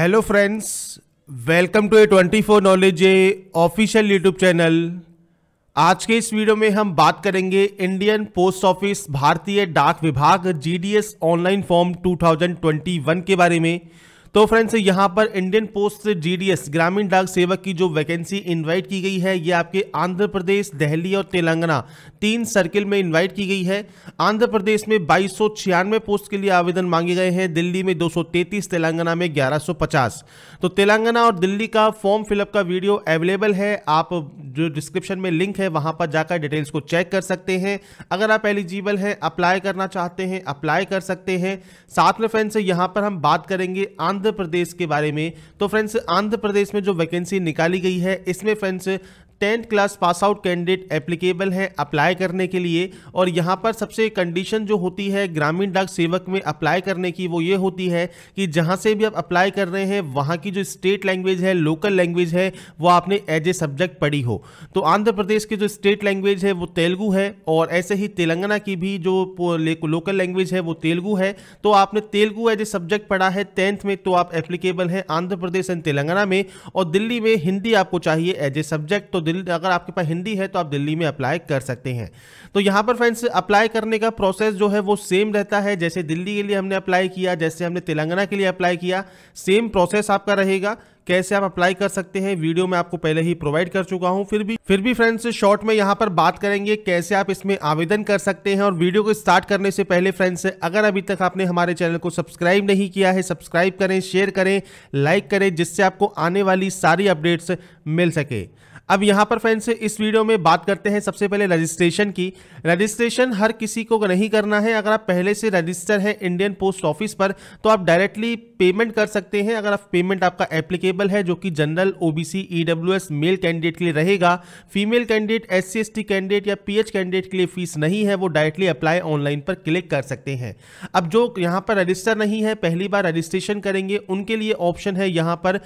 hello friends welcome to A twenty four knowledge a official YouTube channel आज के इस video में हम बात करेंगे इंडियन पोस्ट ऑफिस भारतीय डाक विभाग जीडीएस ऑनलाइन फॉर्म 2021 के बारे में तो फ्रेंड्स यहाँ पर इंडियन पोस्ट जीडीएस ग्रामीण डाक सेवक की जो वैकेंसी इनवाइट की गई है ये आपके आंध्र प्रदेश दिल्ली और तेलंगाना तीन सर्किल में इनवाइट की गई है आंध्र प्रदेश में बाईस पोस्ट के लिए आवेदन मांगे गए हैं दिल्ली में 233 तेलंगाना में 1150 तो तेलंगाना और दिल्ली का फॉर्म फिलअप का वीडियो अवेलेबल है आप जो डिस्क्रिप्शन में लिंक है वहां पर जाकर डिटेल्स को चेक कर सकते हैं अगर आप एलिजिबल हैं अप्लाई करना चाहते हैं अप्लाई कर सकते हैं साथ में फ्रेंड्स यहाँ पर हम बात करेंगे आंध्र आंध्र प्रदेश के बारे में तो फ्रेंड्स आंध्र प्रदेश में जो वैकेंसी निकाली गई है इसमें friends tenth class pass out candidate applicable हैं अप्लाई करने के लिए और यहाँ पर सबसे कंडीशन जो होती है ग्रामीण डाक सेवक में अप्लाई करने की वो ये होती है कि जहाँ से भी आप अप्लाई कर रहे हैं वहाँ की जो स्टेट लैंग्वेज है लोकल लैंग्वेज है वो आपने एज ए सब्जेक्ट पढ़ी हो तो आंध्र प्रदेश की जो स्टेट लैंग्वेज है वो तेलुगु है और ऐसे ही तेलंगाना की भी जो लोकल लैंग्वेज है वो तेलुगु है तो आपने तेलुगु एज ए सब्जेक्ट पढ़ा है टेंथ में तो आप एप्लीकेबल हैं आंध्र प्रदेश एंड तेलंगाना में और दिल्ली में हिंदी आपको चाहिए एज ए सब्जेक्ट तो दिल्ली अगर आपके पास हिंदी है तो आप दिल्ली में अप्लाई कर सकते हैं तो यहाँ पर फ्रेंड्स अप्लाई करने का प्रोसेस जो है वो सेम रहता है जैसे दिल्ली के लिए हमने अप्लाई किया जैसे हमने तेलंगाना के लिए अप्लाई किया सेम प्रोसेस आपका रहेगा कैसे आप अप्लाई कर सकते हैं वीडियो में आपको पहले ही प्रोवाइड कर चुका हूं फिर भी फिर भी फ्रेंड्स शॉर्ट में यहां पर बात करेंगे कैसे आप इसमें आवेदन कर सकते हैं और वीडियो को स्टार्ट करने से पहले फ्रेंड्स अगर अभी तक आपने हमारे चैनल को सब्सक्राइब नहीं किया है सब्सक्राइब करें शेयर करें लाइक करें जिससे आपको आने वाली सारी अपडेट्स मिल सके अब यहाँ पर फ्रेंड्स इस वीडियो में बात करते हैं सबसे पहले रजिस्ट्रेशन की रजिस्ट्रेशन हर किसी को नहीं करना है अगर आप पहले से रजिस्टर हैं इंडियन पोस्ट ऑफिस पर तो आप डायरेक्टली पेमेंट कर सकते हैं अगर आप पेमेंट आपका एप्लीकेबल है जो कि general OBC EWS male candidate के लिए रहेगा female candidate S C candidate या एच कैंडिडेट के लिए फीस नहीं है वो डायरेक्टली अप्लाई ऑनलाइन पर क्लिक कर सकते हैं अब जो यहाँ पर रजिस्टर नहीं है पहली बार रजिस्ट्रेशन करेंगे उनके लिए ऑप्शन है यहाँ पर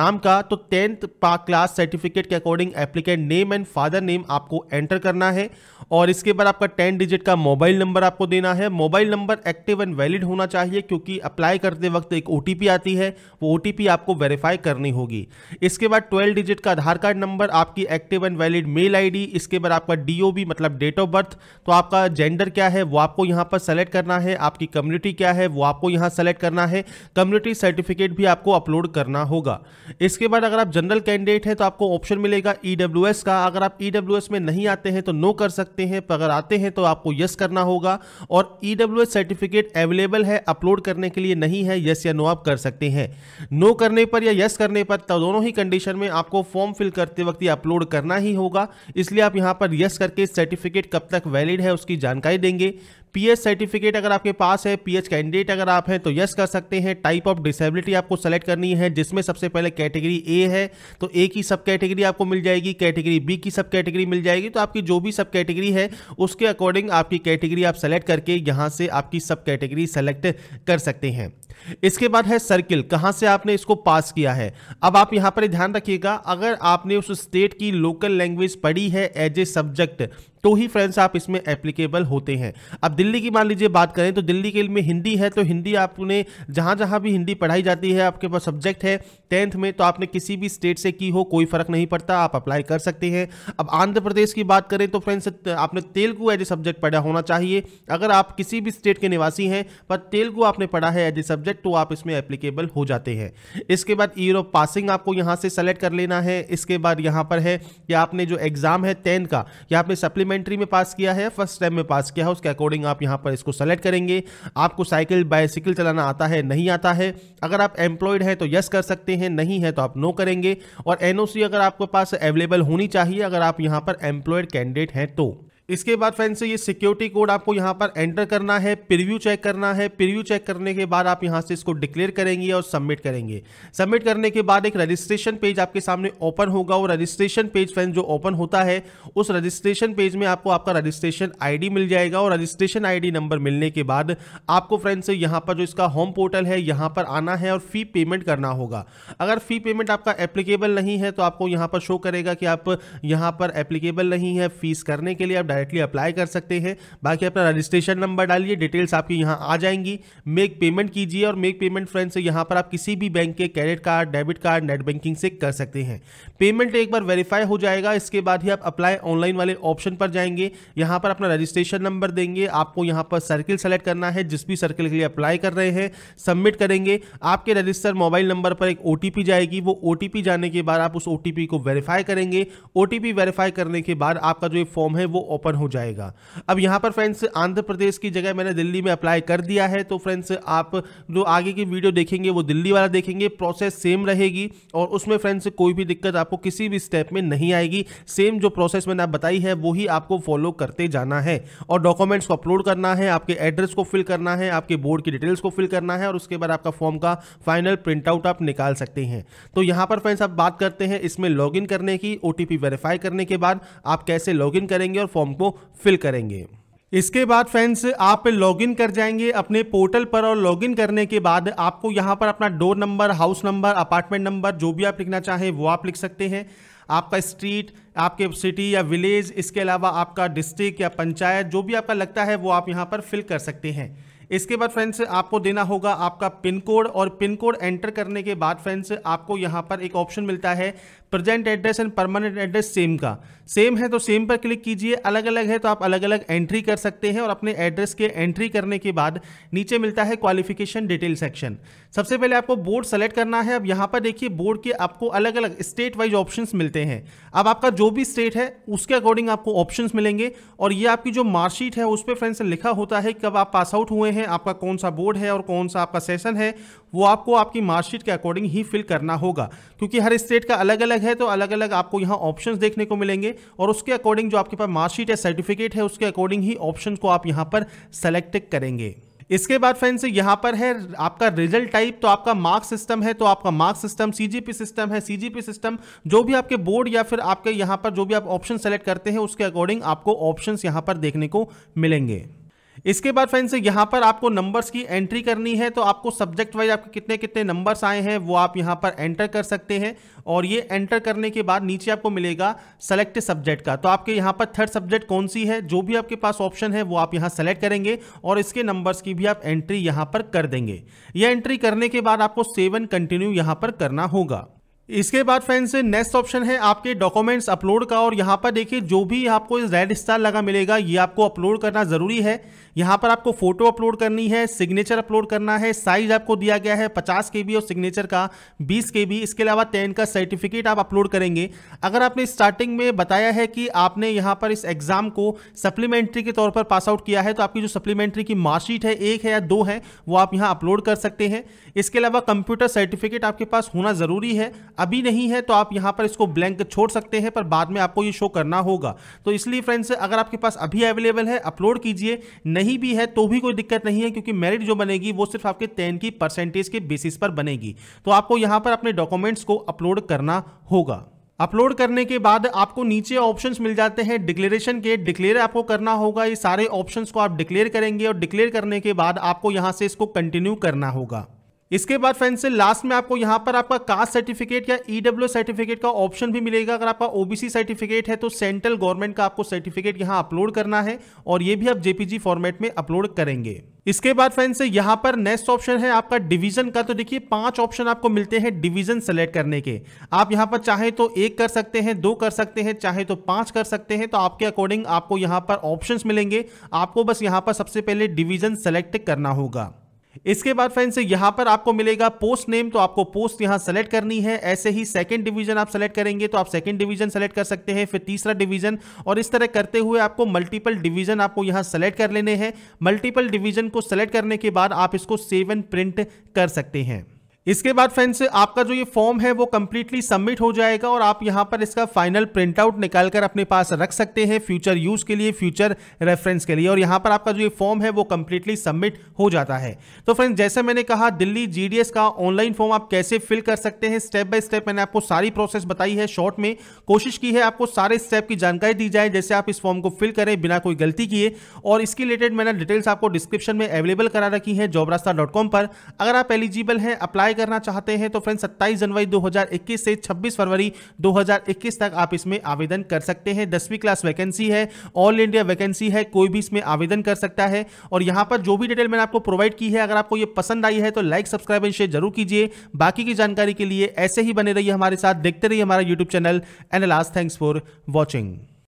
नाम का तो टेंथ क्लास सर्टिफिकेट के according according applicant name and father name आपको एंटर करना है और इसके बाद आपका टेन डिजिट का मोबाइल नंबर आपको देना है mobile number active and valid होना चाहिए क्योंकि अप्लाई करते वक्त एक ओ आती है वो ओ आपको वेरीफाई करनी होगी इसके बाद ट्वेल्व डिजिट का आधार कार्ड नंबर आपकी active and valid mail I इसके बाद आपका डी मतलब डेट ऑफ बर्थ तो आपका जेंडर क्या है वो आपको यहाँ पर सेलेक्ट करना है आपकी कम्युनिटी क्या है वो आपको यहाँ सेलेक्ट करना है कम्युनिटी सर्टिफिकेट भी आपको अपलोड करना होगा इसके बाद अगर आप जनरल कैंडिडेट हैं तो आपको ऑप्शन मिलेगा ई e का अगर आप ई e में नहीं आते हैं तो नो कर सकते हैं पर अगर आते हैं तो आपको यस करना होगा और ई सर्टिफिकेट अवेलेबल है अपलोड करने के लिए नहीं है यस या नो आप कर सकते हैं नो करने पर या यस करने पर तो दोनों ही कंडीशन में आपको फॉर्म फिल करते वक्त ये अपलोड करना ही होगा इसलिए आप यहाँ पर यस करके सर्टिफिकेट कब तक वैलिड है उसकी जानकारी देंगे पीएच सर्टिफिकेट अगर आपके पास है पीएच कैंडिडेट अगर आप हैं तो यस कर सकते हैं टाइप ऑफ डिसेबिलिटी आपको सेलेक्ट करनी है जिसमें सबसे पहले कैटेगरी ए है तो ए की सब कैटेगरी आपको मिल जाएगी कैटेगरी बी की सब कैटेगरी मिल जाएगी तो आपकी जो भी सब कैटेगरी है उसके अकॉर्डिंग आपकी कैटेगरी आप सेलेक्ट करके यहाँ से आपकी सब कैटेगरी सेलेक्ट कर सकते हैं इसके बाद है सर्किल कहां से आपने इसको पास किया है अब आप यहां पर ध्यान रखिएगा अगर आपने उस स्टेट की लोकल लैंग्वेज पढ़ी है एज ए सब्जेक्ट तो ही फ्रेंड्स आप इसमें एप्लीकेबल होते हैं अब दिल्ली की मान लीजिए बात करें तो दिल्ली के में हिंदी है तो हिंदी आपने जहां जहां भी हिंदी पढ़ाई जाती है आपके पास सब्जेक्ट है टेंथ में तो आपने किसी भी स्टेट से की हो कोई फ़र्क नहीं पड़ता आप अप्लाई कर सकते हैं अब आंध्र प्रदेश की बात करें तो फ्रेंड्स आपने तेलुगु एज ए सब्जेक्ट पढ़ा होना चाहिए अगर आप किसी भी स्टेट के निवासी हैं पर तेलुगु आपने पढ़ा है एज ए सब्जेक्ट सब्जेक्ट तो आप इसमें एप्लीकेबल हो जाते हैं इसके बाद ईयर ऑफ पासिंग आपको यहाँ से सेलेक्ट कर लेना है इसके बाद यहाँ पर है कि आपने जो एग्जाम है टेंथ का या आपने सप्लीमेंट्री में पास किया है फर्स्ट टाइम में पास किया है उसके अकॉर्डिंग आप यहाँ पर इसको सेलेक्ट करेंगे आपको साइकिल बाइसिकल चलाना आता है नहीं आता है अगर आप एम्प्लॉयड हैं तो यस कर सकते हैं नहीं है तो आप नो करेंगे और एनओसी अगर आपके पास अवेलेबल होनी चाहिए अगर आप यहाँ पर एम्प्लॉयड कैंडिडेट हैं तो इसके बाद फ्रेंड्स ये सिक्योरिटी कोड आपको यहाँ पर एंटर करना है प्रीव्यू चेक करना है प्रीव्यू चेक करने के बाद आप यहाँ से इसको डिक्लेयर करेंगे और सबमिट करेंगे सबमिट करने के बाद एक रजिस्ट्रेशन पेज आपके सामने ओपन होगा और रजिस्ट्रेशन पेज फ्रेंड्स जो ओपन होता है उस रजिस्ट्रेशन पेज में आपको आपका रजिस्ट्रेशन आई मिल जाएगा और रजिस्ट्रेशन आई नंबर मिलने के बाद आपको फ्रेंड्स यहाँ पर जो इसका होम पोर्टल है यहाँ पर आना है और फी पेमेंट करना होगा अगर फी पेमेंट आपका एप्लीकेबल नहीं है तो आपको यहाँ पर शो करेगा कि आप यहाँ पर एप्लीकेबल नहीं है फीस करने के लिए आप डायरेक्टली अप्लाई कर सकते हैं बाकी अपना रजिस्ट्रेशन नंबर डालिए डिटेल्स आपकी यहाँ आ जाएंगी मेक पेमेंट कीजिए और मेक पेमेंट फ्रेंड से यहाँ पर आप किसी भी बैंक के credit card debit card net banking से कर सकते हैं पेमेंट एक बार वेरीफाई हो जाएगा इसके बाद ही आप अप्लाई ऑनलाइन वाले ऑप्शन पर जाएंगे यहाँ पर अपना रजिस्ट्रेशन नंबर देंगे आपको यहाँ पर सर्किल सेलेक्ट करना है जिस भी सर्किल के लिए अप्लाई कर रहे हैं सबमिट करेंगे आपके रजिस्टर मोबाइल नंबर पर एक ओ जाएगी वो ओ जाने के बाद आप उस ओ को वेरीफाई करेंगे ओ वेरीफाई करने के बाद आपका जो फॉर्म है वो ओपन ओपन हो जाएगा अब यहाँ पर फ्रेंड्स आंध्र प्रदेश की जगह मैंने दिल्ली में अप्लाई कर दिया है तो फ्रेंड्स आप जो आगे की वीडियो देखेंगे वो दिल्ली वाला देखेंगे प्रोसेस सेम रहेगी और उसमें फ्रेंड्स कोई भी दिक्कत आपको किसी भी स्टेप में नहीं आएगी सेम जो प्रोसेस मैंने आप बताई है वही आपको फॉलो करते जाना है और डॉक्यूमेंट्स को अपलोड करना है आपके एड्रेस को फिल करना है आपके बोर्ड की डिटेल्स को फिल करना है और उसके बाद आपका फॉर्म का फाइनल प्रिंटआउट आप निकाल सकते हैं तो यहाँ पर फ्रेंड्स आप बात करते हैं इसमें लॉग करने की ओटीपी वेरीफाई करने के बाद आप कैसे लॉग करेंगे और फॉर्म को फिल करेंगे इसके बाद फ्रेंड्स आप लॉगिन कर जाएंगे अपने पोर्टल पर और लॉगिन करने के बाद आपको यहां पर अपना door number house number apartment number जो भी आप लिखना चाहें वो आप लिख सकते हैं आपका स्ट्रीट आपके सिटी या विलेज इसके अलावा आपका डिस्ट्रिक्ट या पंचायत जो भी आपका लगता है वो आप यहाँ पर फिल कर सकते हैं इसके बाद फ्रेंड्स आपको देना होगा आपका पिन कोड और पिन कोड एंटर करने के बाद फ्रेंड्स आपको यहां पर एक ऑप्शन मिलता है present address and permanent address same का सेम है तो सेम पर क्लिक कीजिए अलग अलग है तो आप अलग अलग एंट्री कर सकते हैं और अपने एड्रेस के एंट्री करने के बाद नीचे मिलता है क्वालिफिकेशन डिटेल सेक्शन सबसे पहले आपको बोर्ड सेलेक्ट करना है अब यहाँ पर देखिए बोर्ड के आपको अलग अलग स्टेट वाइज ऑप्शन मिलते हैं अब आपका जो भी स्टेट है उसके अकॉर्डिंग आपको ऑप्शन मिलेंगे और ये आपकी जो मार्कशीट है उस पर फ्रेंड्स लिखा होता है कब आप पास आउट हुए हैं आपका कौन सा बोर्ड है और कौन सा आपका सेशन है वो आपको आपकी मार्कशीट के अकॉर्डिंग ही फिल करना होगा क्योंकि हर स्टेट का अलग अलग अलग है तो अलग अलग आपको यहाँ ऑप्शन देखने को मिलेंगे और उसके अकॉर्डिंग जो आपके पास मार्कशीट या सर्टिफिकेट है उसके अकॉर्डिंग ही ऑप्शन को आप यहाँ पर सेलेक्ट करेंगे इसके बाद फ्रेंड्स यहाँ पर है आपका रिजल्ट टाइप तो आपका मार्क्स सिस्टम है तो आपका मार्क्स सिस्टम सीजीपी सिस्टम है सीजीपी सिस्टम जो भी आपके बोर्ड या फिर आपके यहाँ पर जो भी आप ऑप्शन सेलेक्ट करते हैं उसके अकॉर्डिंग आपको ऑप्शंस यहाँ पर देखने को मिलेंगे इसके बाद फ्रेंड्स यहाँ पर आपको नंबर्स की एंट्री करनी है तो आपको सब्जेक्ट वाइज आपके कितने कितने नंबर्स आए हैं वो आप यहाँ पर एंटर कर सकते हैं और ये एंटर करने के बाद नीचे आपको मिलेगा सेलेक्ट सब्जेक्ट का तो आपके यहाँ पर थर्ड सब्जेक्ट कौन सी है जो भी आपके पास ऑप्शन है वो आप यहाँ सेलेक्ट करेंगे और इसके नंबर्स की भी आप एंट्री यहाँ पर कर देंगे ये एंट्री करने के बाद आपको सेवन कंटिन्यू यहाँ पर करना होगा इसके बाद फ्रेंड्स नेक्स्ट ऑप्शन है आपके डॉक्यूमेंट्स अपलोड का और यहाँ पर देखिए जो भी आपको इस रेड स्टार लगा मिलेगा ये आपको अपलोड करना ज़रूरी है यहाँ पर आपको फोटो अपलोड करनी है सिग्नेचर अपलोड करना है साइज आपको दिया गया है 50 के और सिग्नेचर का 20 के इसके अलावा टेन का सर्टिफिकेट आप अपलोड करेंगे अगर आपने स्टार्टिंग में बताया है कि आपने यहाँ पर इस एग्ज़ाम को सप्लीमेंट्री के तौर पर पास आउट किया है तो आपकी जो सप्लीमेंट्री की मार्कशीट है एक है या दो है वो आप यहाँ अपलोड कर सकते हैं इसके अलावा कंप्यूटर सर्टिफिकेट आपके पास होना ज़रूरी है अभी नहीं है तो आप यहाँ पर इसको ब्लैंक छोड़ सकते हैं पर बाद में आपको ये शो करना होगा तो इसलिए फ्रेंड्स अगर आपके पास अभी अवेलेबल है अपलोड कीजिए नहीं भी है तो भी कोई दिक्कत नहीं है क्योंकि मेरिट जो बनेगी वो सिर्फ आपके टेन की परसेंटेज के बेसिस पर बनेगी तो आपको यहाँ पर अपने डॉक्यूमेंट्स को अपलोड करना होगा अपलोड करने के बाद आपको नीचे ऑप्शंस मिल जाते हैं डिक्लेरेशन के डिक्लेयर आपको करना होगा ये सारे ऑप्शंस को आप डिक्लेयर करेंगे और डिक्लेयर करने के बाद आपको यहाँ से इसको कंटिन्यू करना होगा इसके बाद फ्रेंड्स लास्ट में आपको यहां पर आपका कास्ट सर्टिफिकेट या ईडब्ल्यू e सर्टिफिकेट का ऑप्शन भी मिलेगा अगर आपका ओबीसी सर्टिफिकेट है तो सेंट्रल गवर्नमेंट का आपको सर्टिफिकेट यहाँ अपलोड करना है और ये भी आप जेपीजी फॉर्मेट में अपलोड करेंगे इसके बाद फ्रेंड्स यहाँ पर नेक्स्ट ऑप्शन है आपका डिवीजन का तो देखिए पांच ऑप्शन आपको मिलते हैं डिवीजन सेलेक्ट करने के आप यहाँ पर चाहे तो एक कर सकते हैं दो कर सकते हैं चाहे तो पांच कर सकते हैं तो आपके अकॉर्डिंग आपको यहाँ पर ऑप्शंस मिलेंगे आपको बस यहाँ पर सबसे पहले डिवीजन सेलेक्ट करना होगा इसके बाद फ्रेंड्स यहां पर आपको मिलेगा पोस्ट नेम तो आपको पोस्ट यहां सेलेक्ट करनी है ऐसे ही सेकंड डिवीजन आप सेलेक्ट करेंगे तो आप सेकंड डिवीजन सेलेक्ट कर सकते हैं फिर तीसरा डिवीजन और इस तरह करते हुए आपको मल्टीपल डिवीजन आपको यहां सेलेक्ट कर लेने हैं मल्टीपल डिवीजन को सेलेक्ट करने के बाद आप इसको सेवन प्रिंट कर सकते हैं इसके बाद फ्रेंड्स आपका जो ये फॉर्म है वो कम्प्लीटली सबमिट हो जाएगा और आप यहाँ पर इसका फाइनल प्रिंट आउट निकाल कर अपने पास रख सकते हैं फ्यूचर यूज के लिए फ्यूचर रेफरेंस के लिए और यहाँ पर आपका जो ये फॉर्म है वो कम्प्लीटली सबमिट हो जाता है तो फ्रेंड्स जैसे मैंने कहा दिल्ली जी का ऑनलाइन फॉर्म आप कैसे फिल कर सकते हैं स्टेप बाय स्टेप मैंने आपको सारी प्रोसेस बताई है शॉर्ट में कोशिश की है आपको सारे स्टेप की जानकारी दी जाए जैसे आप इस फॉर्म को फिल करें बिना कोई गलती किए और इसके रिलेटेड मैंने डिटेल्स आपको डिस्क्रिप्शन में अवेलेबल करा रखी है जॉब पर अगर आप एलिजिबल हैं अप्लाई करना चाहते हैं तो फ्रेंड्स सत्ताईस जनवरी 2021 से 26 फरवरी 2021 तक आप इसमें आवेदन कर सकते हैं दसवीं क्लास वैकेंसी है ऑल इंडिया वैकेंसी है कोई भी इसमें आवेदन कर सकता है और यहां पर जो भी डिटेल मैंने आपको प्रोवाइड की है अगर आपको यह पसंद आई है तो लाइक सब्सक्राइब एंड शेयर जरूर कीजिए बाकी की जानकारी के लिए ऐसे ही बने रहिए हमारे साथ देखते रहिए हमारा YouTube channel and last thanks for watching